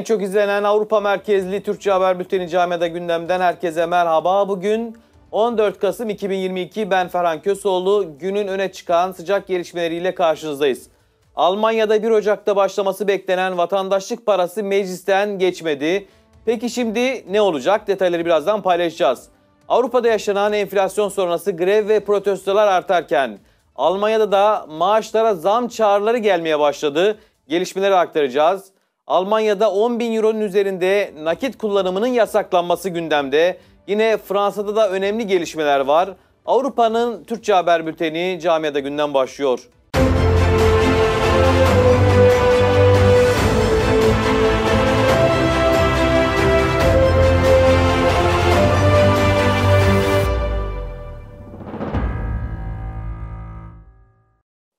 En çok izlenen Avrupa merkezli Türkçe haber bülteni Camiada Gündem'den herkese merhaba. Bugün 14 Kasım 2022 ben Ferhan Kösoğlu. Günün öne çıkan sıcak gelişmeleriyle karşınızdayız. Almanya'da 1 Ocak'ta başlaması beklenen vatandaşlık parası meclisten geçmedi. Peki şimdi ne olacak? Detayları birazdan paylaşacağız. Avrupa'da yaşanan enflasyon sonrası grev ve protestolar artarken Almanya'da da maaşlara zam çağrıları gelmeye başladı. Gelişmeleri aktaracağız. Almanya'da 10 bin euronun üzerinde nakit kullanımının yasaklanması gündemde. Yine Fransa'da da önemli gelişmeler var. Avrupa'nın Türkçe haber bülteni camiada günden başlıyor.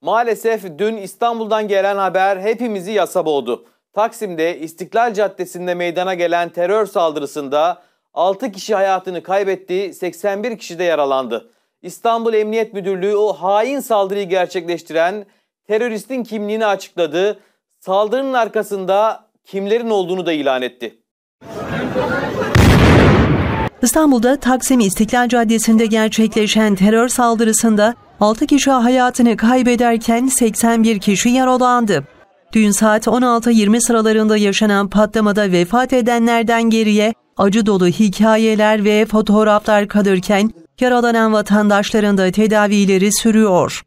Maalesef dün İstanbul'dan gelen haber hepimizi yasa boğdu. Taksim'de İstiklal Caddesi'nde meydana gelen terör saldırısında 6 kişi hayatını kaybetti, 81 kişi de yaralandı. İstanbul Emniyet Müdürlüğü o hain saldırıyı gerçekleştiren teröristin kimliğini açıkladı. Saldırının arkasında kimlerin olduğunu da ilan etti. İstanbul'da Taksim İstiklal Caddesi'nde gerçekleşen terör saldırısında 6 kişi hayatını kaybederken 81 kişi yaralandı. Dün saat 16.20 sıralarında yaşanan patlamada vefat edenlerden geriye acı dolu hikayeler ve fotoğraflar kalırken yaralanan vatandaşların da tedavileri sürüyor.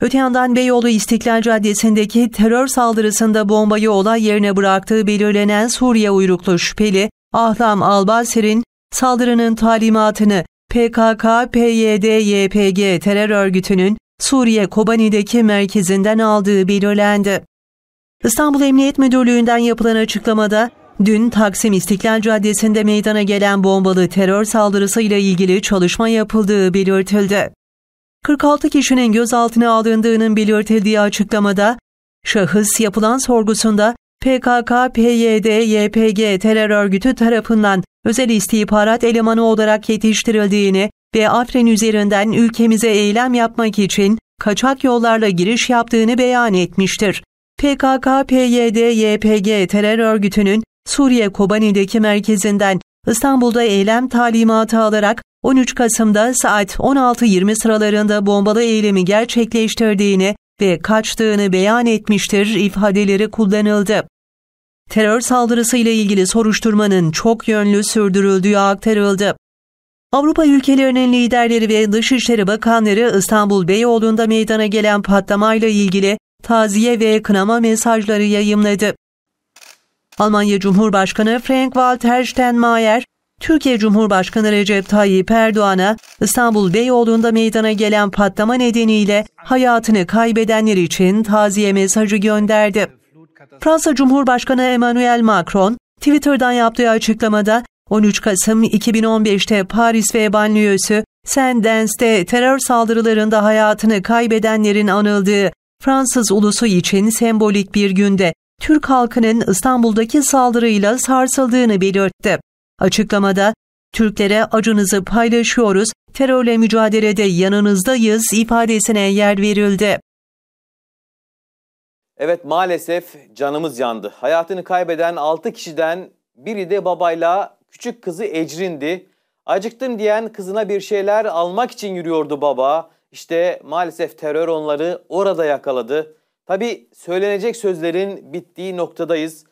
Öte yandan Beyoğlu İstiklal Caddesi'ndeki terör saldırısında bombayı olay yerine bıraktığı belirlenen Suriye uyruklu şüpheli Ahlam Albaser'in saldırının talimatını PKK, PYD, YPG terör örgütünün Suriye Kobani'deki merkezinden aldığı belirlendi. İstanbul Emniyet Müdürlüğü'nden yapılan açıklamada dün Taksim İstiklal Caddesi'nde meydana gelen bombalı terör saldırısıyla ilgili çalışma yapıldığı belirtildi. 46 kişinin gözaltına alındığının belirtildiği açıklamada şahıs yapılan sorgusunda PKK, PYD, YPG terör örgütü tarafından özel istihbarat elemanı olarak yetiştirildiğini ve Afrin üzerinden ülkemize eylem yapmak için kaçak yollarla giriş yaptığını beyan etmiştir. PKK-PYD-YPG terör örgütünün Suriye Kobani'deki merkezinden İstanbul'da eylem talimatı alarak 13 Kasım'da saat 16.20 sıralarında bombalı eylemi gerçekleştirdiğini ve kaçtığını beyan etmiştir ifadeleri kullanıldı. Terör saldırısıyla ilgili soruşturmanın çok yönlü sürdürüldüğü aktarıldı. Avrupa ülkelerinin liderleri ve Dışişleri Bakanları İstanbul Beyoğlu'nda meydana gelen patlamayla ilgili taziye ve kınama mesajları yayımladı. Almanya Cumhurbaşkanı Frank-Walter Steinmeier, Türkiye Cumhurbaşkanı Recep Tayyip Erdoğan'a İstanbul Beyoğlu'nda meydana gelen patlama nedeniyle hayatını kaybedenler için taziye mesajı gönderdi. Fransa Cumhurbaşkanı Emmanuel Macron, Twitter'dan yaptığı açıklamada 13 Kasım 2015'te Paris ve Saint-Denis'te terör saldırılarında hayatını kaybedenlerin anıldığı Fransız ulusu için sembolik bir günde Türk halkının İstanbul'daki saldırıyla sarsıldığını belirtti. Açıklamada Türklere acınızı paylaşıyoruz, terörle mücadelede yanınızdayız ifadesine yer verildi. Evet maalesef canımız yandı. Hayatını kaybeden 6 kişiden biri de babayla küçük kızı Ecrin'di. Acıktım diyen kızına bir şeyler almak için yürüyordu baba. İşte maalesef terör onları orada yakaladı. Tabi söylenecek sözlerin bittiği noktadayız.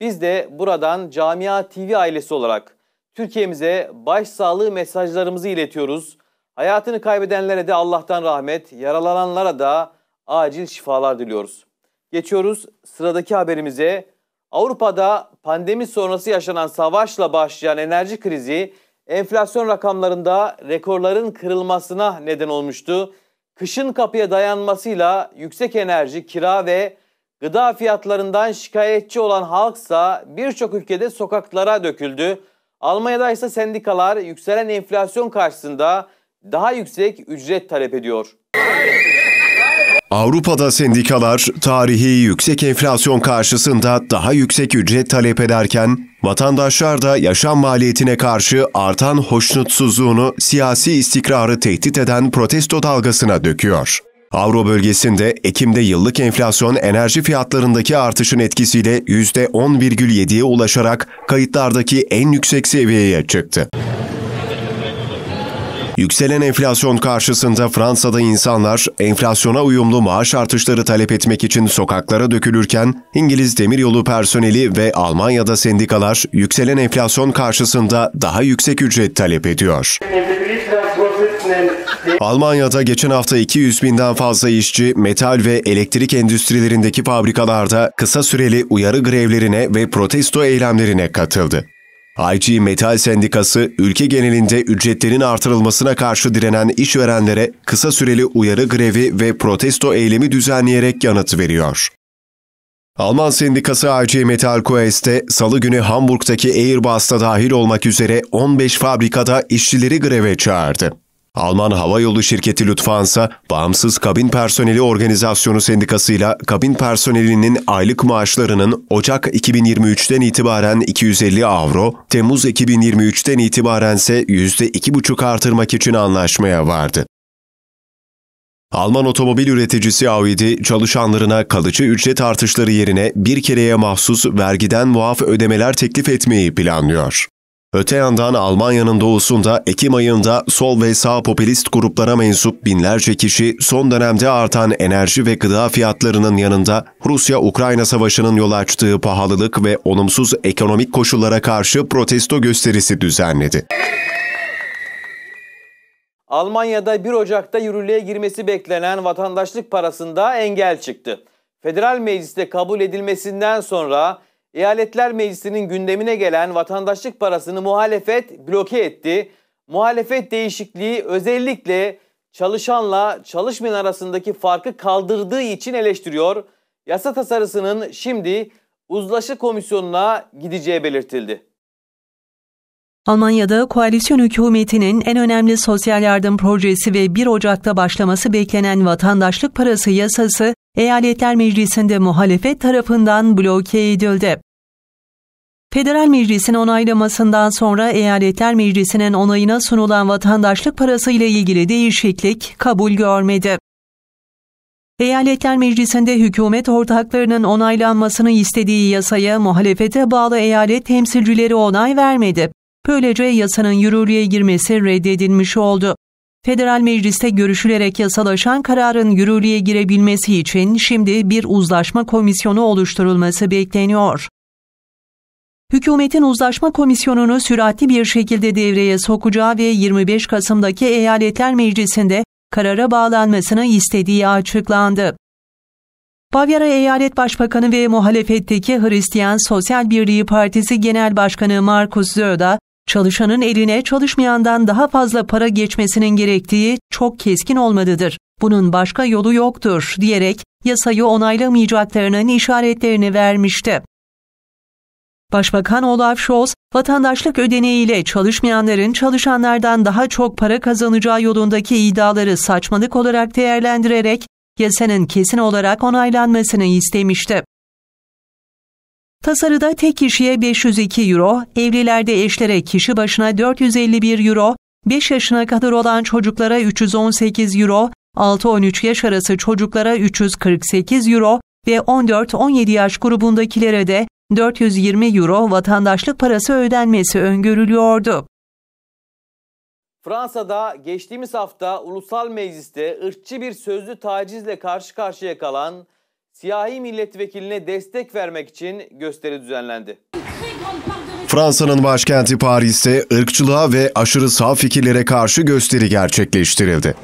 Biz de buradan Camia TV ailesi olarak Türkiye'mize başsağlığı mesajlarımızı iletiyoruz. Hayatını kaybedenlere de Allah'tan rahmet, yaralananlara da acil şifalar diliyoruz. Geçiyoruz sıradaki haberimize. Avrupa'da pandemi sonrası yaşanan savaşla başlayan enerji krizi enflasyon rakamlarında rekorların kırılmasına neden olmuştu. Kışın kapıya dayanmasıyla yüksek enerji, kira ve gıda fiyatlarından şikayetçi olan halksa birçok ülkede sokaklara döküldü. Almanya'da ise sendikalar yükselen enflasyon karşısında daha yüksek ücret talep ediyor. Hayır. Avrupa'da sendikalar tarihi yüksek enflasyon karşısında daha yüksek ücret talep ederken vatandaşlar da yaşam maliyetine karşı artan hoşnutsuzluğunu siyasi istikrarı tehdit eden protesto dalgasına döküyor. Avro bölgesinde Ekim'de yıllık enflasyon enerji fiyatlarındaki artışın etkisiyle %10,7'ye ulaşarak kayıtlardaki en yüksek seviyeye çıktı. Yükselen enflasyon karşısında Fransa'da insanlar enflasyona uyumlu maaş artışları talep etmek için sokaklara dökülürken İngiliz demiryolu personeli ve Almanya'da sendikalar yükselen enflasyon karşısında daha yüksek ücret talep ediyor. Almanya'da geçen hafta 200 binden fazla işçi metal ve elektrik endüstrilerindeki fabrikalarda kısa süreli uyarı grevlerine ve protesto eylemlerine katıldı. IG Metal Sendikası, ülke genelinde ücretlerin artırılmasına karşı direnen işverenlere kısa süreli uyarı grevi ve protesto eylemi düzenleyerek yanıt veriyor. Alman sendikası IG Metal Quest'e salı günü Hamburg'daki Airbus'ta dahil olmak üzere 15 fabrikada işçileri greve çağırdı. Alman Hava Yolu şirketi Lufthansa, bağımsız kabin personeli organizasyonu sendikasıyla kabin personelinin aylık maaşlarının Ocak 2023'ten itibaren 250 avro, Temmuz 2023'ten itibaren ise %2,5 artırmak için anlaşmaya vardı. Alman otomobil üreticisi Audi, çalışanlarına kalıcı ücret artışları yerine bir kereye mahsus vergiden muaf ödemeler teklif etmeyi planlıyor. Öte yandan Almanya'nın doğusunda Ekim ayında sol ve sağ popülist gruplara mensup binlerce kişi son dönemde artan enerji ve gıda fiyatlarının yanında Rusya-Ukrayna savaşının yol açtığı pahalılık ve olumsuz ekonomik koşullara karşı protesto gösterisi düzenledi. Almanya'da 1 Ocak'ta yürürlüğe girmesi beklenen vatandaşlık parasında engel çıktı. Federal mecliste kabul edilmesinden sonra Eyaletler Meclisi'nin gündemine gelen vatandaşlık parasını muhalefet bloke etti. Muhalefet değişikliği özellikle çalışanla çalışmayan arasındaki farkı kaldırdığı için eleştiriyor. Yasa tasarısının şimdi uzlaşı komisyonuna gideceği belirtildi. Almanya'da koalisyon hükümetinin en önemli sosyal yardım projesi ve 1 Ocak'ta başlaması beklenen vatandaşlık parası yasası Eyaletler Meclisi'nde muhalefet tarafından bloke edildi. Federal Meclis'in onaylamasından sonra Eyaletler Meclisi'nin onayına sunulan vatandaşlık parası ile ilgili değişiklik kabul görmedi. Eyaletler Meclisi'nde hükümet ortaklarının onaylanmasını istediği yasaya muhalefete bağlı eyalet temsilcileri onay vermedi. Böylece yasanın yürürlüğe girmesi reddedilmiş oldu. Federal Meclis'te görüşülerek yasalaşan kararın yürürlüğe girebilmesi için şimdi bir uzlaşma komisyonu oluşturulması bekleniyor. Hükümetin uzlaşma komisyonunu süratli bir şekilde devreye sokacağı ve 25 Kasım'daki Eyaletler Meclisi'nde karara bağlanmasını istediği açıklandı. Bavyera Eyalet Başbakanı ve muhalefetteki Hristiyan Sosyal Birliği Partisi Genel Başkanı Markus Söder, çalışanın eline çalışmayandan daha fazla para geçmesinin gerektiği çok keskin olmalıdır. Bunun başka yolu yoktur diyerek yasayı onaylamayacaklarının işaretlerini vermişti. Başbakan Olaf Scholz, vatandaşlık ödeneğiyle çalışmayanların çalışanlardan daha çok para kazanacağı yolundaki iddiaları saçmalık olarak değerlendirerek yasanın kesin olarak onaylanmasını istemişti. Tasarıda tek kişiye 502 euro, evlilerde eşlere kişi başına 451 euro, 5 yaşına kadar olan çocuklara 318 euro, 6-13 yaş arası çocuklara 348 euro ve 14-17 yaş grubundakilere de 420 euro vatandaşlık parası ödenmesi öngörülüyordu. Fransa'da geçtiğimiz hafta ulusal mecliste ırkçı bir sözlü tacizle karşı karşıya kalan siyahi milletvekiline destek vermek için gösteri düzenlendi. Fransa'nın başkenti Paris'te ırkçılığa ve aşırı sağ fikirlere karşı gösteri gerçekleştirildi.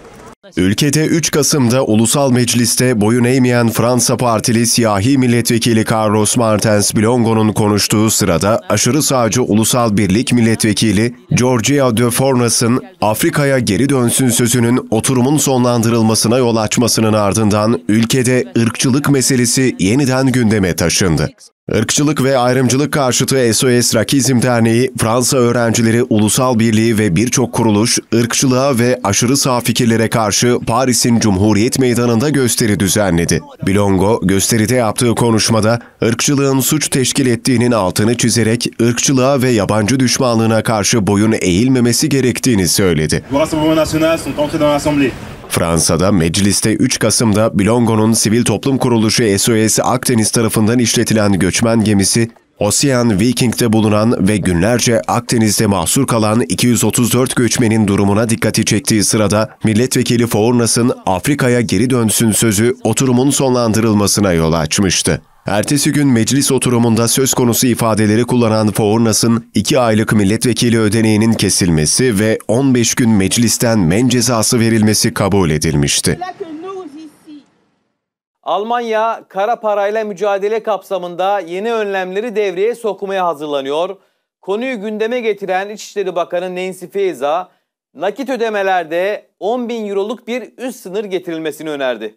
Ülkede 3 Kasım'da ulusal mecliste boyun eğmeyen Fransa Partili siyahi milletvekili Carlos Martens Blongon'un konuştuğu sırada aşırı sağcı Ulusal Birlik milletvekili Georgia de Fornas'ın Afrika'ya geri dönsün sözünün oturumun sonlandırılmasına yol açmasının ardından ülkede ırkçılık meselesi yeniden gündeme taşındı. Irkçılık ve ayrımcılık karşıtı SOS Rakizm Derneği, Fransa Öğrencileri Ulusal Birliği ve birçok kuruluş, ırkçılığa ve aşırı sağ fikirlere karşı Paris'in Cumhuriyet Meydanı'nda gösteri düzenledi. Bilongo, gösteride yaptığı konuşmada, ırkçılığın suç teşkil ettiğinin altını çizerek, ırkçılığa ve yabancı düşmanlığına karşı boyun eğilmemesi gerektiğini söyledi. Bu Fransa'da mecliste 3 Kasım'da Blongon'un sivil toplum kuruluşu SOS Akdeniz tarafından işletilen göçmen gemisi Ocean Viking'de bulunan ve günlerce Akdeniz'de mahsur kalan 234 göçmenin durumuna dikkati çektiği sırada Milletvekili Fornas'ın Afrika'ya geri dönsün sözü oturumun sonlandırılmasına yol açmıştı. Ertesi gün meclis oturumunda söz konusu ifadeleri kullanan Fournas'ın 2 aylık milletvekili ödeneğinin kesilmesi ve 15 gün meclisten men cezası verilmesi kabul edilmişti. Almanya kara parayla mücadele kapsamında yeni önlemleri devreye sokmaya hazırlanıyor. Konuyu gündeme getiren İçişleri Bakanı Nancy Feyza, nakit ödemelerde 10 bin euroluk bir üst sınır getirilmesini önerdi.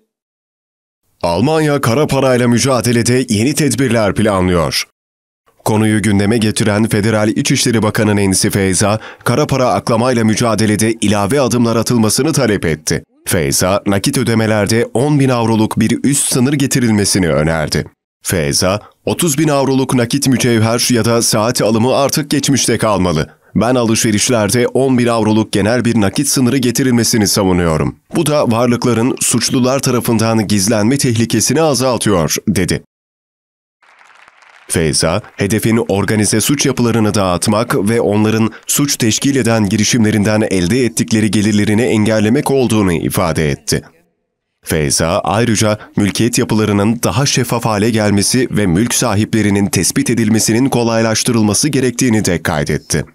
Almanya kara parayla mücadelede yeni tedbirler planlıyor. Konuyu gündeme getiren Federal İçişleri Bakanı Nensi Feyza, kara para aklamayla mücadelede ilave adımlar atılmasını talep etti. Feyza, nakit ödemelerde 10 bin avroluk bir üst sınır getirilmesini önerdi. Feyza, 30 bin avroluk nakit mücevher ya da saat alımı artık geçmişte kalmalı. Ben alışverişlerde 11 avroluk genel bir nakit sınırı getirilmesini savunuyorum. Bu da varlıkların suçlular tarafından gizlenme tehlikesini azaltıyor, dedi. Feyza, hedefin organize suç yapılarını dağıtmak ve onların suç teşkil eden girişimlerinden elde ettikleri gelirlerini engellemek olduğunu ifade etti. Feyza ayrıca mülkiyet yapılarının daha şeffaf hale gelmesi ve mülk sahiplerinin tespit edilmesinin kolaylaştırılması gerektiğini de kaydetti.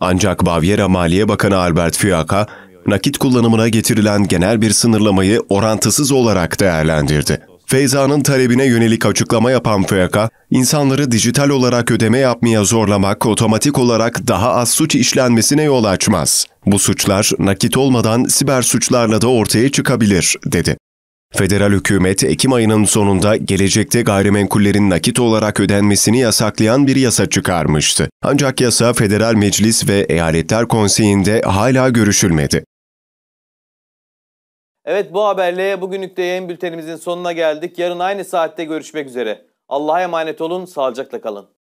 Ancak Bavyera Maliye Bakanı Albert Fiaka, nakit kullanımına getirilen genel bir sınırlamayı orantısız olarak değerlendirdi. Feyza'nın talebine yönelik açıklama yapan FK, insanları dijital olarak ödeme yapmaya zorlamak otomatik olarak daha az suç işlenmesine yol açmaz. Bu suçlar nakit olmadan siber suçlarla da ortaya çıkabilir, dedi. Federal hükümet Ekim ayının sonunda gelecekte gayrimenkullerin nakit olarak ödenmesini yasaklayan bir yasa çıkarmıştı. Ancak yasa Federal Meclis ve Eyaletler Konseyi'nde hala görüşülmedi. Evet bu haberle bugünlük de yayın bültenimizin sonuna geldik. Yarın aynı saatte görüşmek üzere. Allah'a emanet olun, sağlıcakla kalın.